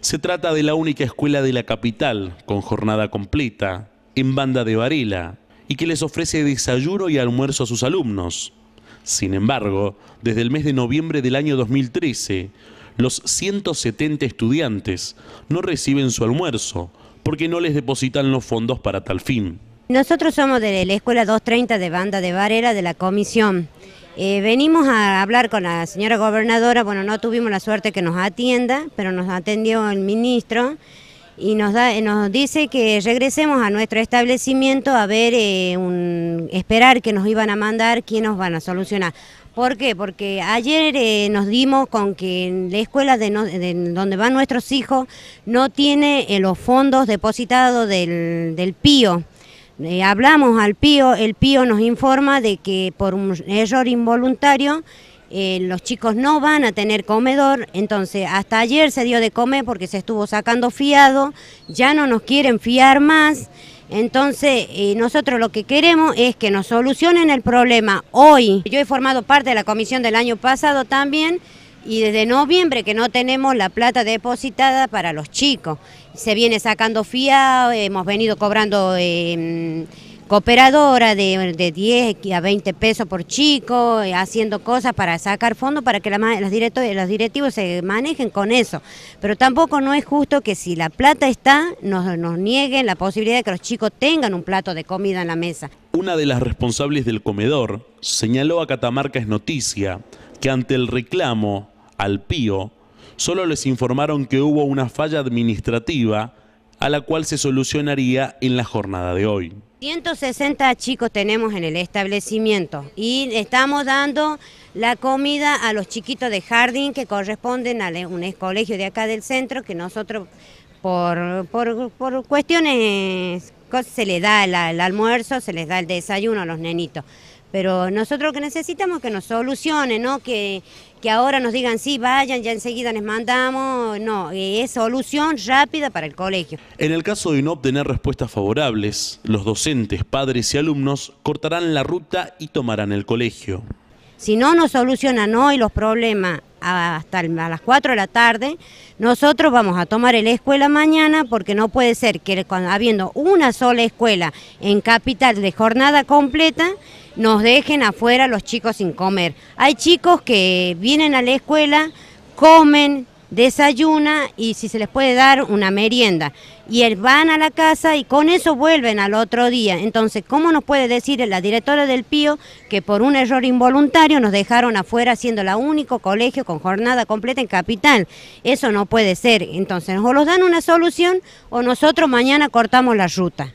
Se trata de la única escuela de la capital con jornada completa, en banda de Varela, y que les ofrece desayuno y almuerzo a sus alumnos. Sin embargo, desde el mes de noviembre del año 2013, los 170 estudiantes no reciben su almuerzo porque no les depositan los fondos para tal fin. Nosotros somos de la Escuela 230 de Banda de Varela de la Comisión. Eh, venimos a hablar con la señora gobernadora, bueno, no tuvimos la suerte que nos atienda, pero nos atendió el ministro y nos, da, eh, nos dice que regresemos a nuestro establecimiento a ver, eh, un, esperar que nos iban a mandar, quién nos van a solucionar. ¿Por qué? Porque ayer nos dimos con que la escuela donde van nuestros hijos no tiene los fondos depositados del, del PIO. Eh, hablamos al pío, el pío nos informa de que por un error involuntario eh, los chicos no van a tener comedor, entonces hasta ayer se dio de comer porque se estuvo sacando fiado, ya no nos quieren fiar más, entonces eh, nosotros lo que queremos es que nos solucionen el problema hoy. Yo he formado parte de la comisión del año pasado también, y desde noviembre que no tenemos la plata depositada para los chicos. Se viene sacando FIA, hemos venido cobrando em, cooperadora de, 10 a 20 pesos por chico, eh, haciendo cosas para sacar fondos para que la, los, los directivos se manejen con eso. Pero tampoco no es justo que si la plata está, nos, nos nieguen la posibilidad de que los chicos tengan un plato de comida en la mesa. Una de las responsables del comedor señaló a Catamarca es noticia que ante el reclamo al Pío, solo les informaron que hubo una falla administrativa a la cual se solucionaría en la jornada de hoy. 160 chicos tenemos en el establecimiento y estamos dando la comida a los chiquitos de jardín que corresponden a un colegio de acá del centro que nosotros por, cuestiones se les da el almuerzo, se les da el desayuno a los nenitos. Pero nosotros lo que necesitamos es que nos solucione, ¿no? Que, que ahora nos digan, sí, vayan, ya enseguida les mandamos. No, es solución rápida para el colegio. En el caso de no obtener respuestas favorables, los docentes, padres y alumnos cortarán la ruta y tomarán el colegio. Si no nos solucionan hoy los problemas hasta las 4 de la tarde. Nosotros vamos a tomar el escuela mañana porque no puede ser que habiendo una sola escuela en capital de jornada completa, nos dejen afuera los chicos sin comer. Hay chicos que vienen a la escuela, comen, desayuna y si se les puede dar una merienda. Y él van a la casa y con eso vuelven al otro día. Entonces, ¿cómo nos puede decir la directora del Pío que por un error involuntario nos dejaron afuera siendo la único colegio con jornada completa en capital? Eso no puede ser. Entonces, o nos dan una solución o nosotros mañana cortamos la ruta.